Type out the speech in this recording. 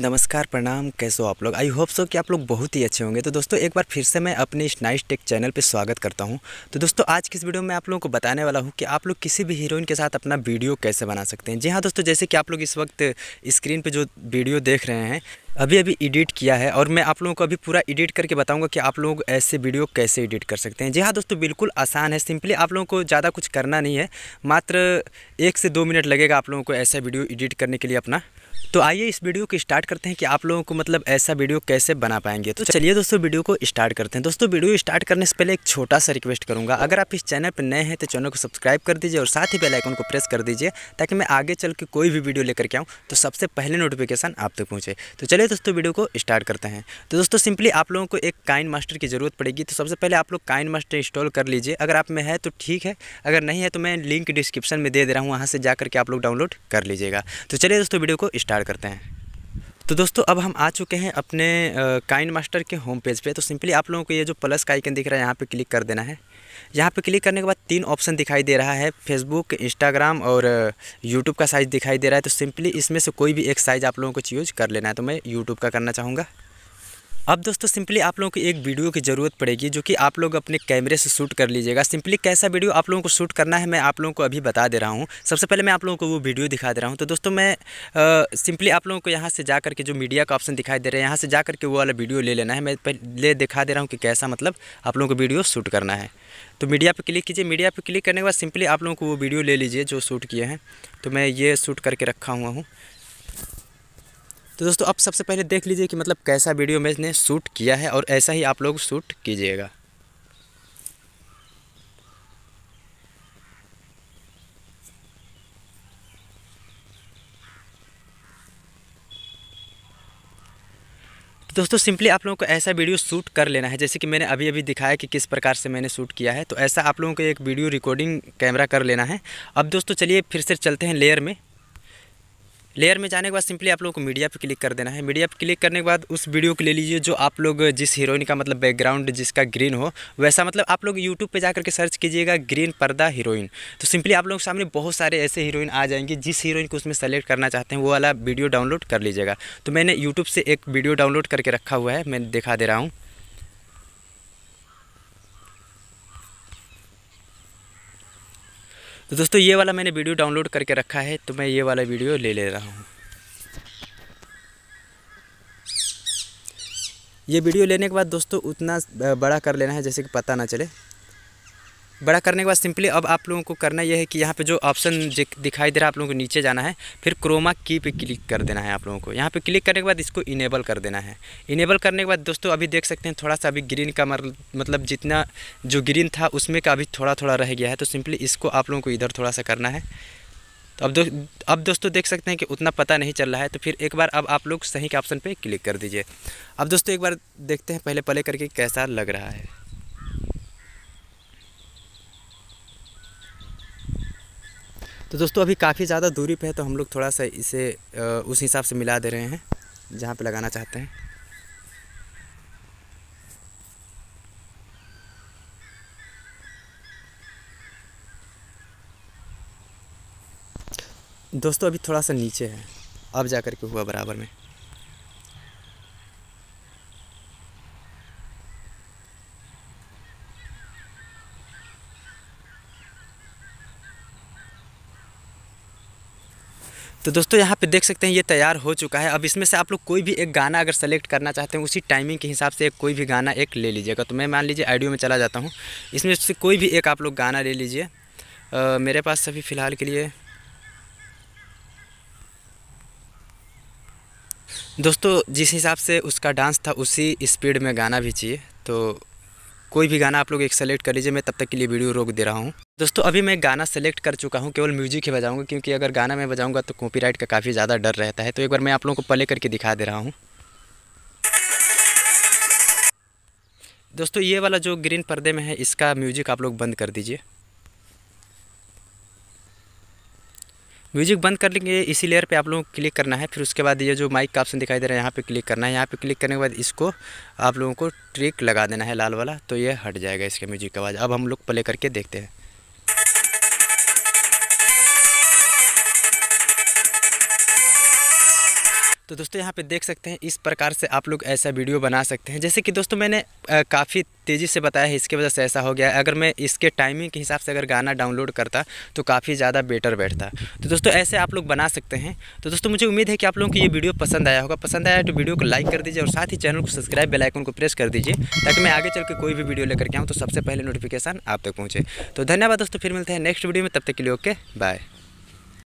नमस्कार प्रणाम कैसे हो आप लोग आई होप सो कि आप लोग बहुत ही अच्छे होंगे तो दोस्तों एक बार फिर से मैं अपने इस नाइस टेक चैनल पे स्वागत करता हूं तो दोस्तों आज किस वीडियो में आप लोगों को बताने वाला हूं कि आप लोग किसी भी हीरोइन के साथ अपना वीडियो कैसे बना सकते हैं जी हाँ दोस्तों जैसे कि आप लोग इस वक्त स्क्रीन पर जो वीडियो देख रहे हैं अभी अभी एडिट किया है और मैं आप लोगों को अभी पूरा एडिट करके बताऊंगा कि आप लोग ऐसे वीडियो कैसे एडिट कर सकते हैं जी हाँ दोस्तों बिल्कुल आसान है सिंपली आप लोगों को ज़्यादा कुछ करना नहीं है मात्र एक से दो मिनट लगेगा आप लोगों को ऐसा वीडियो एडिट करने के लिए अपना तो आइए इस वीडियो को स्टार्ट करते हैं कि आप लोगों को मतलब ऐसा वीडियो कैसे बना पाएंगे तो चलिए दोस्तों वीडियो को स्टार्ट करते हैं दोस्तों वीडियो स्टार्ट करने से पहले एक छोटा सा रिक्वेस्ट करूंगा अगर आप इस चैनल पर नए हैं तो चैनल को सब्सक्राइब कर दीजिए और साथ ही बेल आइकन को प्रेस कर दीजिए ताकि मैं आगे चल के कोई भी वीडियो लेकर के आऊँ तो सबसे पहले नोटिफिकेशन आप तक पहुँचे तो चलिए दोस्तों वीडियो को स्टार्ट करते हैं तो दोस्तों सिंपली आप लोगों को एक काइन मास्टर की ज़रूरत पड़ेगी तो सबसे पहले आप लोग काइन मास्टर इंस्टॉल कर लीजिए अगर आप में है तो ठीक है अगर नहीं है तो मैं लिंक डिस्क्रिप्शन में दे दे रहा हूँ वहाँ से जाकर के आप लोग डाउनलोड कर लीजिएगा तो चलिए दोस्तों वीडियो को स्टार्ट करते हैं तो दोस्तों अब हम आ चुके हैं अपने काइन मास्टर के होम पेज पे तो सिंपली आप लोगों को ये जो प्लस का आइकन दिख रहा है यहाँ पे क्लिक कर देना है यहाँ पे क्लिक करने के बाद तीन ऑप्शन दिखाई दे रहा है फेसबुक इंस्टाग्राम और यूट्यूब का साइज़ दिखाई दे रहा है तो सिंपली इसमें से कोई भी एक साइज़ आप लोगों को चूज़ कर लेना है तो मैं यूट्यूब का करना चाहूँगा अब दोस्तों सिंपली आप लोगों को एक वीडियो की ज़रूरत पड़ेगी जो कि आप लोग अपने कैमरे से शूट कर लीजिएगा सिंपली कैसा वीडियो आप लोगों को शूट करना है मैं आप लोगों को अभी बता दे रहा हूँ सबसे पहले मैं आप लोगों को वो वीडियो दिखा दे रहा हूँ तो दोस्तों मैं सिंपली आप लोगों को यहाँ से जा करके जो मीडिया का ऑप्शन दिखाई दे रहा है यहाँ से जा करके वो वाला वीडियो ले लेना है मैं पहले दिखा दे रहा हूँ कि कैसा मतलब आप लोगों को वीडियो शूट करना है तो मीडिया पर क्लिक कीजिए मीडिया पर क्लिक करने के बाद सिंपली आप लोगों को वो वीडियो ले लीजिए जो शूट किए हैं तो मैं ये शूट करके रखा हुआ हूँ तो दोस्तों अब सबसे पहले देख लीजिए कि मतलब कैसा वीडियो मैंने शूट किया है और ऐसा ही आप लोग शूट कीजिएगा तो दोस्तों सिंपली आप लोगों को ऐसा वीडियो शूट कर लेना है जैसे कि मैंने अभी अभी दिखाया कि किस प्रकार से मैंने शूट किया है तो ऐसा आप लोगों को एक वीडियो रिकॉर्डिंग कैमरा कर लेना है अब दोस्तों चलिए फिर से चलते हैं लेयर में लेयर में जाने के बाद सिंपली आप लोग को मीडिया पर क्लिक कर देना है मीडिया पर क्लिक करने के बाद उस वीडियो को ले लीजिए जो आप लोग जिस हीरोइन का मतलब बैकग्राउंड जिसका ग्रीन हो वैसा मतलब आप लोग यूट्यूब पर जाकर के सर्च कीजिएगा ग्रीन पर्दा हीरोइन तो सिंपली आप लोग सामने बहुत सारे ऐसे हीरोइन आ जाएंगे जिस हीरोइन को उसमें सेलेक्ट करना चाहते हैं वो वाला वीडियो डाउनलोड कर लीजिएगा तो मैंने यूट्यूब से एक वीडियो डाउनलोड करके रखा हुआ है मैं दिखा दे रहा हूँ तो दोस्तों ये वाला मैंने वीडियो डाउनलोड करके रखा है तो मैं ये वाला वीडियो ले ले रहा हूँ ये वीडियो लेने के बाद दोस्तों उतना बड़ा कर लेना है जैसे कि पता ना चले बड़ा करने के बाद सिंपली अब आप लोगों को करना यह है कि यहाँ पे जो ऑप्शन दिखाई दे रहा है आप लोगों को नीचे जाना है फिर क्रोमा की पे क्लिक कर देना है आप लोगों को यहाँ पे क्लिक करने के बाद इसको इनेबल कर देना है इनेबल करने के बाद दोस्तों अभी देख सकते हैं थोड़ा सा अभी ग्रीन का मतलब जितना जो ग्रीन था उसमें का अभी थोड़ा थोड़ा रह गया है तो सिंपली इसको आप लोगों को इधर थोड़ा सा करना है तो अब दो अब दोस्तों देख सकते हैं कि उतना पता नहीं चल रहा है तो फिर एक बार अब आप लोग सही के ऑप्शन पे क्लिक कर दीजिए अब दोस्तों एक बार देखते हैं पहले पहले करके कैसा लग रहा है तो दोस्तों अभी काफ़ी ज़्यादा दूरी पे है तो हम लोग थोड़ा सा इसे उस हिसाब से मिला दे रहे हैं जहाँ पे लगाना चाहते हैं दोस्तों अभी थोड़ा सा नीचे है अब जा कर के हुआ बराबर में तो दोस्तों यहाँ पे देख सकते हैं ये तैयार हो चुका है अब इसमें से आप लोग कोई भी एक गाना अगर सेलेक्ट करना चाहते हैं उसी टाइमिंग के हिसाब से एक कोई भी गाना एक ले लीजिएगा तो मैं मान लीजिए आइडियो में चला जाता हूँ इसमें से कोई भी एक आप लोग गाना ले लीजिए मेरे पास अभी फ़िलहाल के लिए दोस्तों जिस हिसाब से उसका डांस था उसी स्पीड में गाना भी चाहिए तो कोई भी गाना आप लोग एक सेलेक्ट कर लीजिए मैं तब तक के लिए वीडियो रोक दे रहा हूँ दोस्तों अभी मैं गाना सेलेक्ट कर चुका हूँ केवल म्यूजिक ही बजाऊंगा क्योंकि अगर गाना मैं बजाऊंगा तो कॉपीराइट का काफ़ी ज़्यादा डर रहता है तो एक बार मैं आप लोगों को प्ले करके दिखा दे रहा हूँ दोस्तों ये वाला जो ग्रीन पर्दे में है इसका म्यूजिक आप लोग बंद कर दीजिए म्यूजिक बंद कर लेंगे इसी लेयर पे आप लोगों को क्लिक करना है फिर उसके बाद ये जो माइक का ऑप्शन दिखाई दे रहा है यहाँ पे क्लिक करना है यहाँ पे क्लिक करने के बाद इसको आप लोगों को ट्रिक लगा देना है लाल वाला तो ये हट जाएगा इसके म्यूजिक आवाज़ अब हम लोग प्ले करके देखते हैं तो दोस्तों यहाँ पे देख सकते हैं इस प्रकार से आप लोग ऐसा वीडियो बना सकते हैं जैसे कि दोस्तों मैंने काफ़ी तेज़ी से बताया है इसके वजह से ऐसा हो गया अगर मैं इसके टाइमिंग के हिसाब से अगर गाना डाउनलोड करता तो काफ़ी ज़्यादा बेटर बैठता तो दोस्तों ऐसे आप लोग बना सकते हैं तो दोस्तों मुझे उम्मीद है कि आप लोगों को ये वीडियो पसंद आया होगा पसंद आया तो वीडियो को लाइक कर दीजिए और साथ ही चैनल को सब्सक्राइब बेलाइकन को प्रेस कर दीजिए ताकि मैं आगे चल के कोई भी वीडियो लेकर के आऊँ तो सबसे पहले नोटिफिकेशन आप तक पहुँचे तो धन्यवाद दोस्तों फिर मिलते हैं नेक्स्ट वीडियो में तब तक के लिए ओके बाय